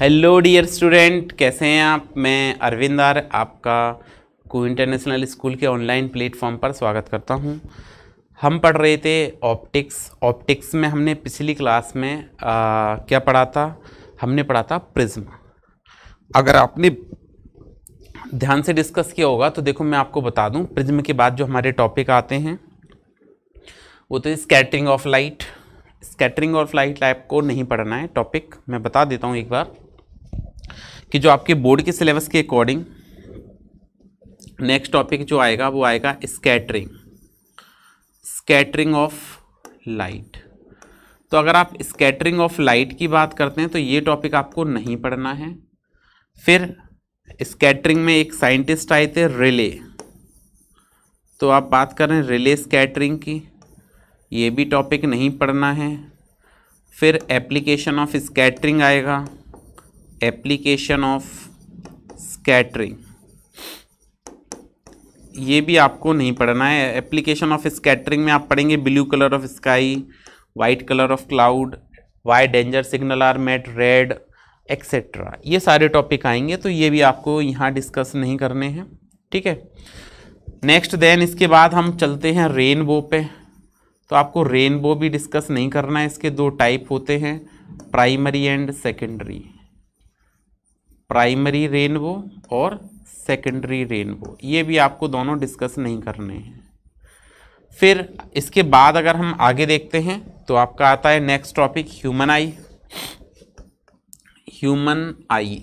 Hello dear student कैसे हैं आप मैं अरविंद आर आपका को इंटरनेशनल स्कूल के ऑनलाइन प्लेटफॉर्म पर स्वागत करता हूं हम पढ़ रहे थे ऑप्टिक्स ऑप्टिक्स में हमने पिछली क्लास में आ, क्या पढ़ा था हमने पढ़ा था प्रिज्म अगर आपने ध्यान से डिस्कस किया होगा तो देखो मैं आपको बता दूं प्रिज्म के बाद जो हमारे टॉपिक आते हैं वो तो scattering of light scattering of light light को नहीं पढ़ना है टॉपिक मैं बता देता हूँ एक बार कि जो आपके बोर्ड के सिलेबस के अकॉर्डिंग नेक्स्ट टॉपिक जो आएगा वो आएगा स्कैटरिंग स्कैटरिंग ऑफ लाइट तो अगर आप स्कैटरिंग ऑफ लाइट की बात करते हैं तो ये टॉपिक आपको नहीं पढ़ना है फिर स्कैटरिंग में एक साइंटिस्ट आए थे रिले तो आप बात करें रिले स्कैटरिंग की ये भी टॉपिक नहीं पढ़ना है फिर एप्लीकेशन ऑफ स्कैटरिंग आएगा एप्लीकेशन ऑफ स्कैटरिंग ये भी आपको नहीं पढ़ना है एप्लीकेशन ऑफ स्कैटरिंग में आप पढ़ेंगे blue colour of sky white colour of cloud why danger signal are made red etcetera ये सारे टॉपिक आएंगे तो ये भी आपको यहाँ डिस्कस नहीं करने हैं ठीक है नेक्स्ट देन इसके बाद हम चलते हैं रेनबो पे तो आपको रेनबो भी डिस्कस नहीं करना है इसके दो टाइप होते हैं primary and secondary primary rainbow और सेकेंडरी रेनबो ये भी आपको दोनों डिस्कस नहीं करने हैं फिर इसके बाद अगर हम आगे देखते हैं तो आपका आता है next topic human eye human eye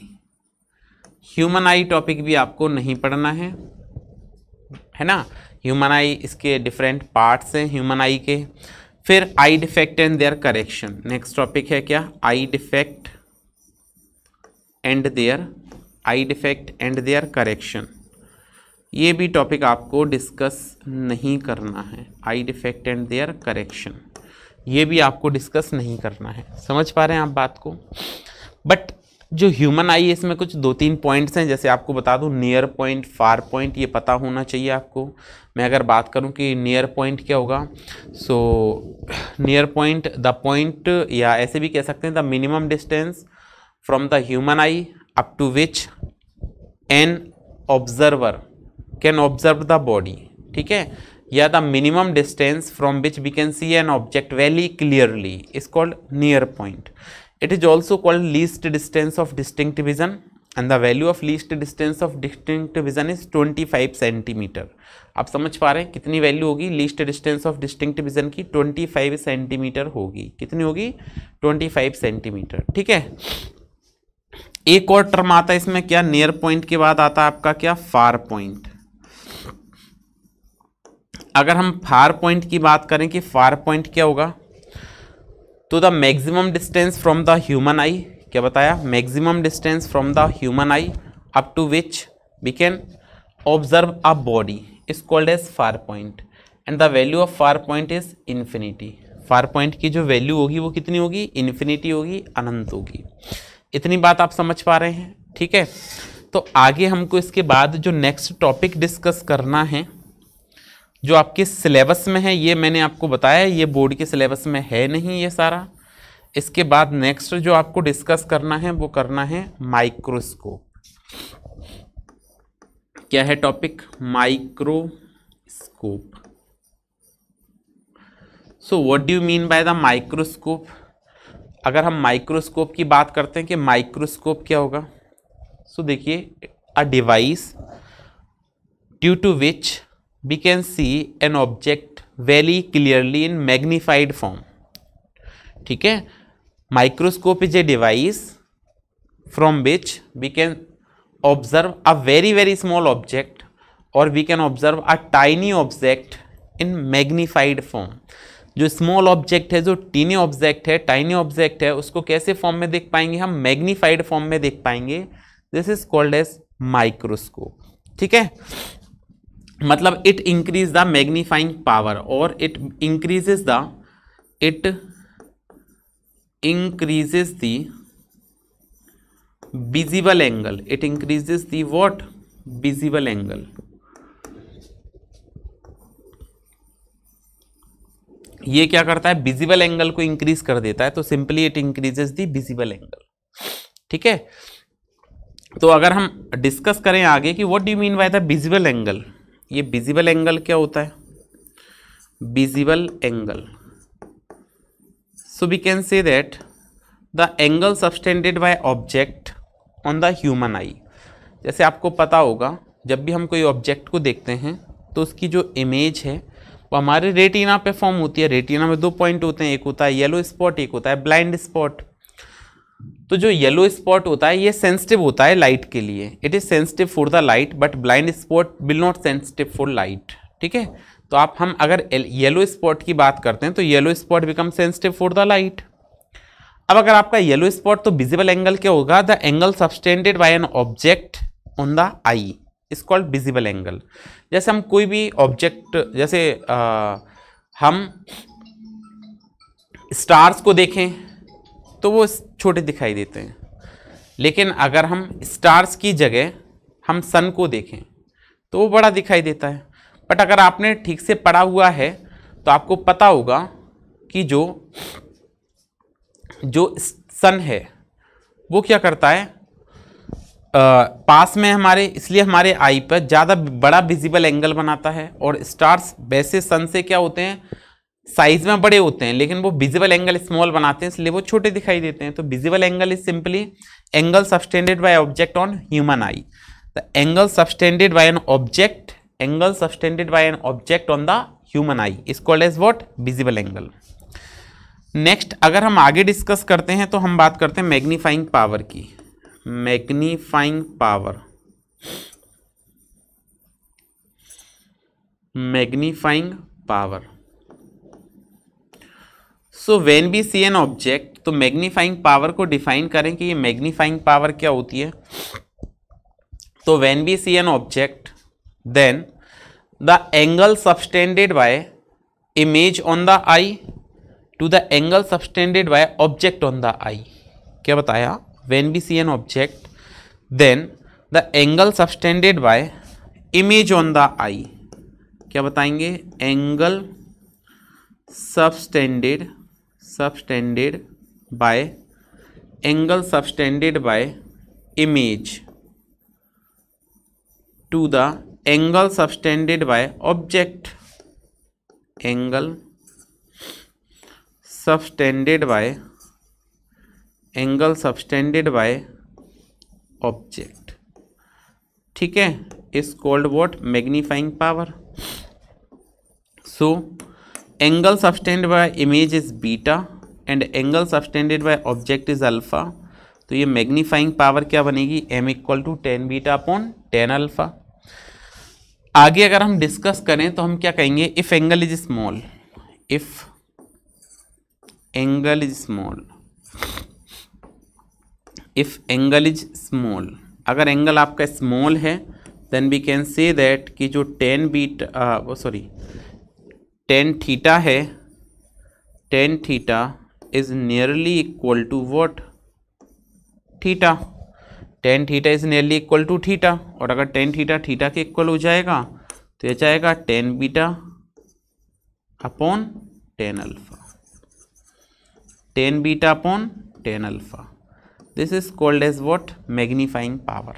human eye topic भी आपको नहीं पढ़ना है है ना ह्यूमन आई इसके डिफरेंट पार्ट्स हैं ह्यूमन आई के फिर eye defect and their correction next topic है क्या eye defect and their eye defect and their correction ये भी टॉपिक आपको डिस्कस नहीं करना है eye defect and their correction ये भी आपको डिस्कस नहीं करना है समझ पा रहे हैं आप बात को बट जो ह्यूमन आई है इसमें कुछ दो तीन पॉइंट्स हैं जैसे आपको बता दूं नियर पॉइंट फार पॉइंट ये पता होना चाहिए आपको मैं अगर बात करूं कि नियर पॉइंट क्या होगा so near point the point या ऐसे भी कह सकते हैं the minimum distance from the human eye up to which an observer can observe the body ठीक है या the minimum distance from which we can see an object very clearly is called near point it is also called least distance of distinct vision and the value of least distance of distinct vision is twenty five centimetre आप समझ पा रहे हैं कितनी value होगी least distance of distinct vision की twenty five centimetre होगी कितनी होगी ट्वेंटी फाइव सेंटीमीटर ठीक है एक और टर्म आता है इसमें क्या नियर पॉइंट के बाद आता है आपका क्या फार पॉइंट अगर हम फार पॉइंट की बात करें कि फार पॉइंट क्या होगा तो the maximum distance from the human eye क्या बताया maximum distance from the human eye up to which we can observe a body is called as far point and the value of far point is infinity far point की जो value होगी वो कितनी होगी infinity होगी अनंत होगी इतनी बात आप समझ पा रहे हैं ठीक है तो आगे हमको इसके बाद जो नेक्स्ट टॉपिक डिस्कस करना है जो आपके सिलेबस में है ये मैंने आपको बताया ये बोर्ड के सिलेबस में है नहीं ये सारा इसके बाद नेक्स्ट जो आपको डिस्कस करना है वो करना है माइक्रोस्कोप क्या है topic microscope so what do mean by the microscope अगर हम माइक्रोस्कोप की बात करते हैं कि माइक्रोस्कोप क्या होगा सो देखिए a device due to which we can see an object very clearly in magnified form ठीक है microscope is a device from which we can observe a very very small object और we can observe a tiny object in magnified form जो small object है जो tiny object है tiny object है उसको कैसे फॉर्म में देख पाएंगे हम मैग्नीफाइड फॉर्म में देख पाएंगे this is called as microscope ठीक है मतलब it increase the magnifying power और it increases the it increases the visible angle it increases the what visible angle ये क्या करता है विजिबल एंगल को इंक्रीज कर देता है तो simply it increases the visible angle ठीक है तो अगर हम डिस्कस करें आगे कि what do mean by the visible angle ये विजिबल एंगल क्या होता है visible angle so we can say that the angle subtended by object on the human eye जैसे आपको पता होगा जब भी हम कोई ऑब्जेक्ट को देखते हैं तो उसकी जो इमेज है वो हमारे रेटिना पे फॉर्म होती है रेटिना में दो पॉइंट होते हैं एक होता है येलो स्पॉट एक होता है ब्लाइंड स्पॉट तो जो येलो स्पॉट होता है ये सेंसिटिव होता है लाइट के लिए it is sensitive for the light but blind spot will not sensitive for light ठीक है तो आप हम अगर येलो स्पॉट की बात करते हैं तो yellow spot become sensitive for the light अब अगर आपका येलो स्पॉट तो विजिबल एंगल क्या होगा the angle subtended by an object on the eye is called visible angle जैसे हम कोई भी ऑब्जेक्ट जैसे आ, हम स्टार्स को देखें तो वो छोटे दिखाई देते हैं लेकिन अगर हम स्टार्स की जगह हम सन को देखें तो वो बड़ा दिखाई देता है बट अगर आपने ठीक से पढ़ा हुआ है तो आपको पता होगा कि जो जो सन है वो क्या करता है पास में हमारे इसलिए हमारे आई पर ज़्यादा बड़ा विजिबल एंगल बनाता है और स्टार्स वैसे सन से क्या होते हैं साइज में बड़े होते हैं लेकिन वो विजिबल एंगल स्मॉल बनाते हैं इसलिए वो छोटे दिखाई देते हैं तो visible angle is simply angle subtended by object on human eye the angle subtended by an object angle subtended by an object on the human eye is called as what visible angle next अगर हम आगे discuss करते हैं तो हम बात करते हैं मैग्नीफाइंग पावर की magnifying power magnifying power so when we see an object तो मैग्नीफाइंग पावर को डिफाइन करें कि ये मैग्नीफाइंग पावर क्या होती है तो when we see an object then the angle subtended by image on the eye to the angle subtended by object on the eye क्या बताया when we see an object then the angle subtended by image on the eye क्या बताएंगे angle subtended subtended by angle subtended by image to the angle subtended by object angle subtended by angle subtended by object ठीक है is called what magnifying power so angle subtend by image is beta and angle subtended by object is alpha तो ये magnifying power क्या बनेगी M equal to tan beta upon tan alpha आगे अगर हम discuss करें तो हम क्या कहेंगे if angle is small if angle is small if angle is small अगर एंगल आपका स्मॉल है then we can say that कि जो tan beat sorry tan theta है tan theta is nearly equal to what theta tan theta is nearly equal to theta और अगर tan theta theta के equal हो जाएगा तो यह जाएगा tan beta upon tan alpha tan beta upon tan alpha this is called as what magnifying power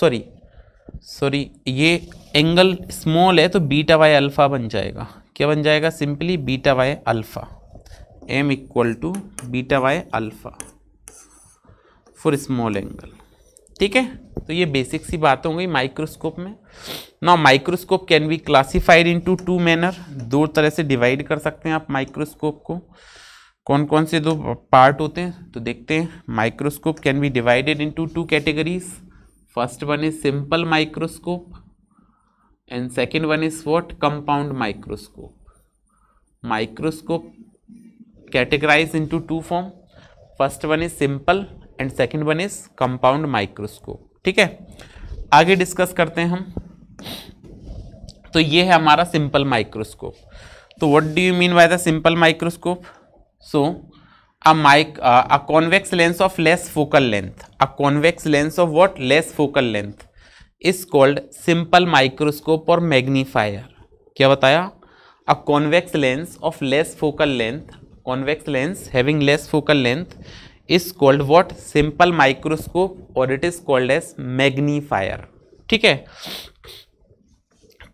sorry sorry ये angle small है तो बीटा वाई अल्फ़ा बन जाएगा क्या बन जाएगा simply beta by alpha M equal to beta by alpha for small angle ठीक है तो ये बेसिक सी बात हो गई माइक्रोस्कोप में ना microscope can be classified into two manner दो तरह से डिवाइड कर सकते हैं आप माइक्रोस्कोप को कौन कौन से दो पार्ट होते हैं तो देखते हैं microscope can be divided into two categories first one is simple microscope and second one is what compound microscope microscope categorize into two form first one is simple and second one is compound microscope ठीक है आगे discuss करते हैं हम तो ये है हमारा सिंपल माइक्रोस्कोप तो what do you mean by the simple microscope so a mic a convex lens of less focal length a convex lens of what less focal length is called simple microscope और magnifier क्या बताया a convex lens of less focal length convex lens having less focal length is called what simple microscope और it is called as magnifier ठीक है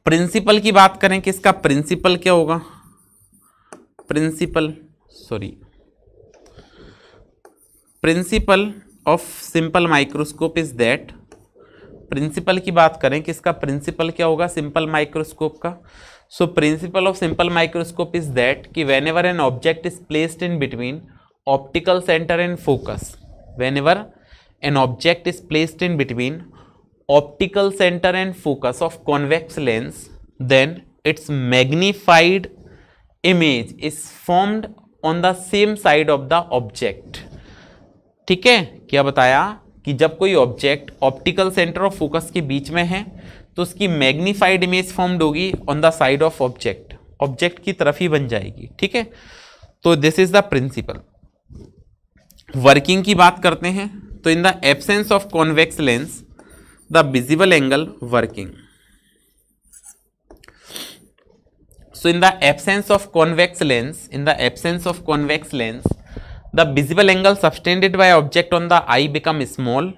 principal की बात करें कि इसका प्रिंसिपल क्या होगा principle sorry principle of simple microscope is that principle की बात करें कि इसका प्रिंसिपल क्या होगा सिंपल माइक्रोस्कोप का so principle of simple microscope is that कि whenever an object is placed in between optical centre and focus whenever an object is placed in between optical centre and focus of convex lens then it's magnified image is formed on the same side of the object ठीक है क्या बताया कि जब कोई object optical centre of focus के बीच में है तो उसकी मैग्नीफाइड इमेज फॉर्म्ड होगी on the side of object object की तरफ ही बन जाएगी ठीक है तो this is the principle working की बात करते हैं तो in the absence of convex lens the visible angle working So in the absence of convex lens, in the absence of convex lens, the visible angle subtended by object on the eye become small.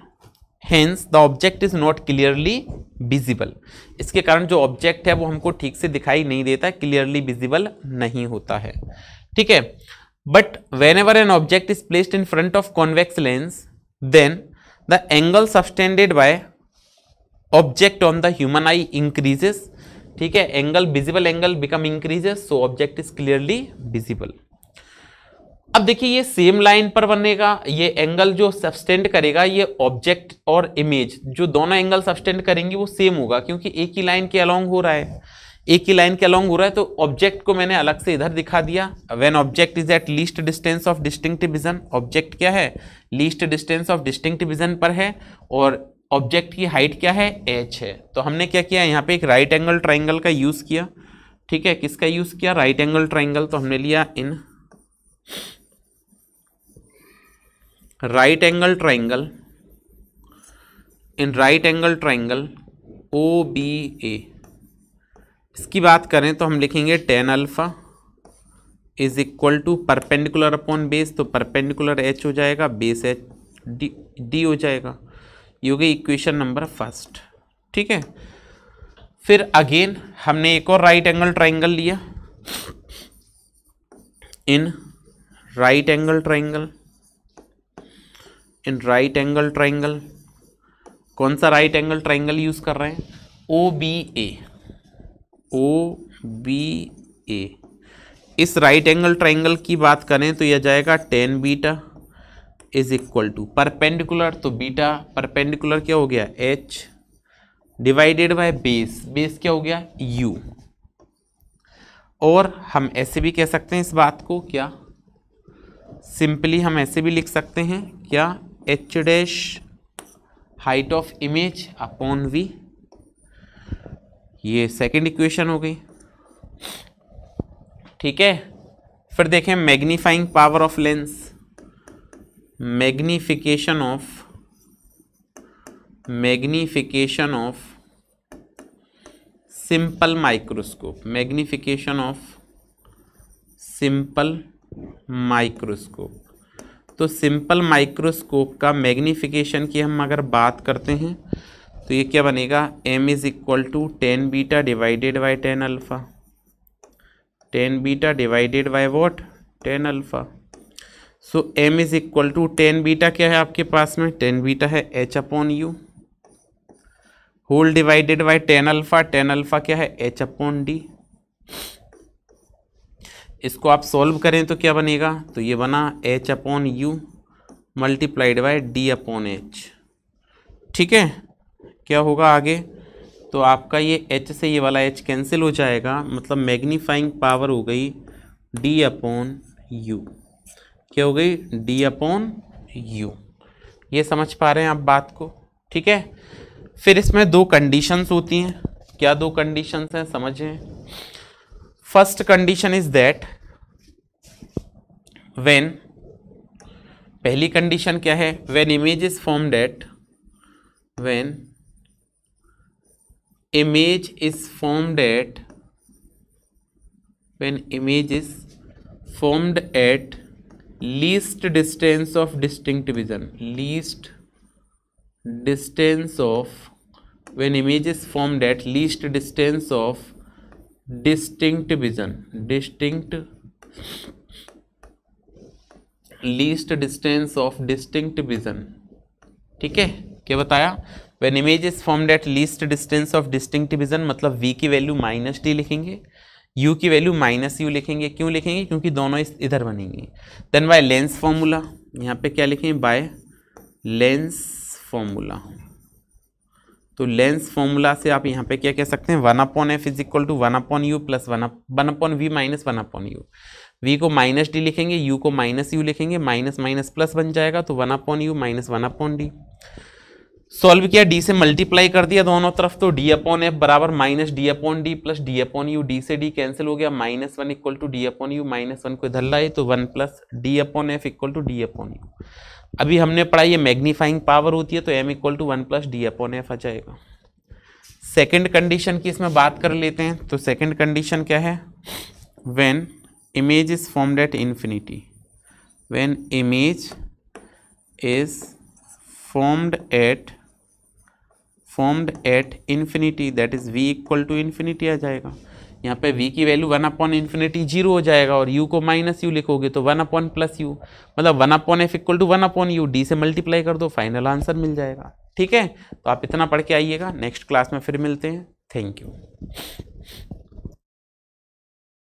Hence the object is not clearly visible. इसके कारण जो object है वो हमको ठीक से दिखाई नहीं देता clearly visible नहीं होता है ठीक है but whenever an object is placed in front of convex lens then the angle subtended by object on the human eye increases ठीक है angle visible angle become increases so object is clearly visible अब देखिए ये same line पर बनेगा ये angle जो subtend करेगा ये ऑब्जेक्ट और इमेज जो दोनों एंगल सब्सटेंड करेंगे वो सेम होगा क्योंकि एक ही लाइन के अलोंग हो रहा है एक ही लाइन के अलोंग हो रहा है तो ऑब्जेक्ट को मैंने अलग से इधर दिखा दिया when object is at least distance of distinctive vision object क्या है least distance of distinctive vision पर है और ऑब्जेक्ट की हाइट क्या है एच है तो हमने क्या किया यहाँ पे एक राइट एंगल ट्राइंगल का यूज़ किया ठीक है किसका यूज़ किया राइट एंगल ट्राइंगल तो हमने लिया in right angle triangle in right angle triangle O B A इसकी बात करें तो हम लिखेंगे tan alpha is equal to perpendicular upon base तो परपेंडिकुलर एच हो जाएगा बेस एच डी डी हो जाएगा ये गई इक्वेशन नंबर फर्स्ट ठीक है फिर अगेन हमने एक और राइट एंगल ट्राइंगल लिया in right angle triangle in right angle triangle कौन सा राइट एंगल ट्राइंगल यूज कर रहे हैं ओ बी ए ओ बी ए इस राइट एंगल ट्राइंगल की बात करें तो यह जाएगा tan beta is equal to perpendicular तो बीटा परपेंडिकुलर क्या हो गया H divided by base base क्या हो गया यू और हम ऐसे भी कह सकते हैं इस बात को क्या सिंपली हम ऐसे भी लिख सकते हैं क्या H dash height of image upon v ये सेकंड इक्वेशन हो गई ठीक है फिर देखें magnifying power of lens magnification of magnification of simple microscope magnification of simple microscope तो सिंपल माइक्रोस्कोप का मैग्निफिकेशन की हम अगर बात करते हैं तो ये क्या बनेगा m is equal to tan beta divided by tan alpha tan beta divided by what tan alpha so M is equal to tan beta क्या है आपके पास में टेन बीटा है H upon u whole divided by tan alpha tan alpha क्या है H upon D इसको आप सॉल्व करें तो क्या बनेगा तो ये बना H upon u multiplied by D upon H ठीक है क्या होगा आगे तो आपका ये एच से ये वाला एच कैंसिल हो जाएगा मतलब मैग्नीफाइंग पावर हो गई डी अपॉन यू क्या हो गई डी अपॉन यू ये समझ पा रहे हैं आप बात को ठीक है फिर इसमें दो कंडीशंस होती हैं क्या दो कंडीशंस हैं समझें first condition is that when पहली कंडीशन क्या है when image is formed at when image is formed at when image is formed at least distance of distinct vision least distance of when image is formed at least distance of distinct vision distinct least distance of distinct vision ठीक है क्या बताया when image is formed at least distance of distinct vision मतलब v की value minus D लिखेंगे u की value minus u लिखेंगे क्यों लिखेंगे क्योंकि दोनों इधर बनेंगे देन बाय लेंस फॉर्मूला यहाँ पे क्या लिखेंगे बाय लेंस फॉर्मूला तो लेंस फॉर्मूला से आप यहाँ पे क्या कह सकते हैं one upon F is equal to one upon u plus one one upon v minus one upon u v को माइनस डी लिखेंगे यू को माइनस यू लिखेंगे माइनस माइनस प्लस बन जाएगा तो one upon u minus one upon D solve किया D से multiply कर दिया दोनों तरफ तो डी अपॉन एफ बराबर minus D upon D plus D upon u D से डी कैंसिल हो गया minus one equal to D upon u minus one को इधर लाए तो one plus D upon F equal to D upon u अभी हमने पढ़ा ये मैग्नीफाइंग पावर होती है तो M equal to one plus D upon F आ जाएगा सेकेंड कंडीशन की इसमें बात कर लेते हैं तो सेकेंड कंडीशन क्या है when image is formed at infinity when image is formed at formed at infinity that is v equal to infinity आ जाएगा यहाँ पे v की value one upon infinity zero हो जाएगा और u को माइनस यू लिखोगे तो वन अपॉन प्लस यू मतलब one upon F equal to one upon u D से मल्टीप्लाई कर दो फाइनल आंसर मिल जाएगा ठीक है तो आप इतना पढ़ के आइएगा नेक्स्ट क्लास में फिर मिलते हैं थैंक यू